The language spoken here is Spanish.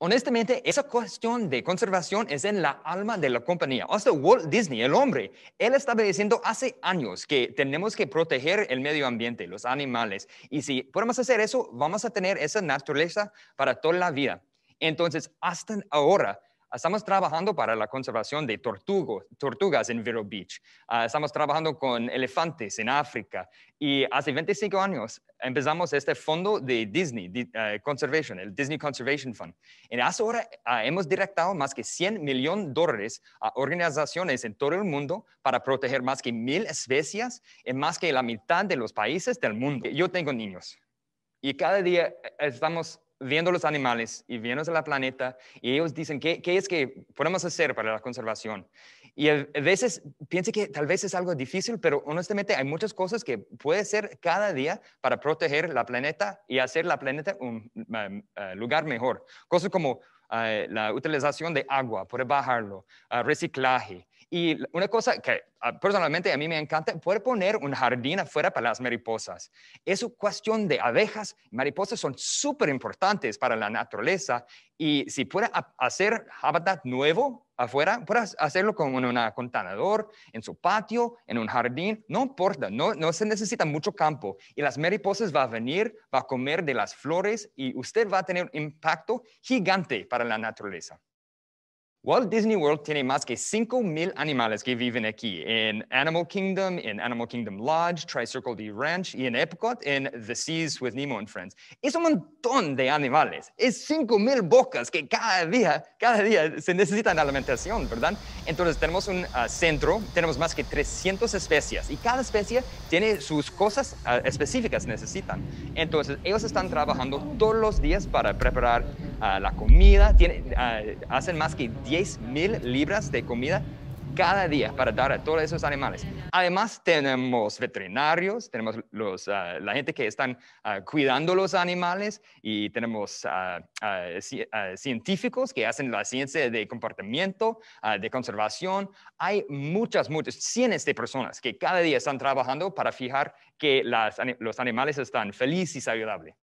honestamente, esa cuestión de conservación es en la alma de la compañía. Hasta Walt Disney, el hombre, él estaba diciendo hace años que tenemos que proteger el medio ambiente, los animales. Y si podemos hacer eso, vamos a tener esa naturaleza para toda la vida. Entonces, hasta ahora, Estamos trabajando para la conservación de tortugas en Vero Beach. Ah, estamos trabajando con elefantes en África. Y hace 25 años empezamos este fondo de Disney eh, Conservation, el Disney Conservation Fund. En hasta ahora ah, hemos directado más que 100 millones de dólares a organizaciones en todo el mundo para proteger más que mil especies en más que la mitad de los países del mundo. Yo tengo niños y cada día eh, estamos viendo los animales y viendo el planeta, y ellos dicen, ¿qué, ¿qué, es que podemos hacer para la conservación? Y a veces piensen que tal vez es algo difícil, pero honestamente hay muchas cosas que puede hacer cada día para proteger la planeta y hacer la planeta un um, eh, lugar mejor. Cosas como eh, la utilización de agua, poder bajarlo, eh, reciclaje, y una cosa que ah, personalmente a mí me encanta, poder poner un jardín afuera para las mariposas. Es cuestión de abejas, mariposas son súper importantes para la naturaleza y si puede hacer hábitat nuevo afuera, puede hacerlo con un contenedor, en su patio, en un jardín, no importa, no, se necesita mucho campo y las mariposas van a venir, va a comer de las flores y usted va a tener un impacto gigante para la naturaleza. Walt Disney World tiene más que 5.000 animales que viven aquí, en Animal Kingdom, en Animal Kingdom Lodge, Tricircle D Ranch y en Epcot, en The Seas with Nemo and Friends. Es un montón de animales, es 5.000 bocas que cada día, cada día se necesitan alimentación, ¿verdad? Entonces tenemos un ah, centro, tenemos más que 300 especies y cada especie tiene sus cosas ah, específicas necesitan. Entonces ellos están trabajando todos los días para preparar la comida, tiene, hacen más que 10 mil libras de comida cada día para dar a todos esos animales. Además, tenemos veterinarios, tenemos ah, la gente que están ah, cuidando los animales y tenemos ah, científicos que hacen la ciencia de comportamiento, de conservación. Hay muchas, muchas, cientos de personas que cada día están trabajando para fijar que los animales están felices y saludables.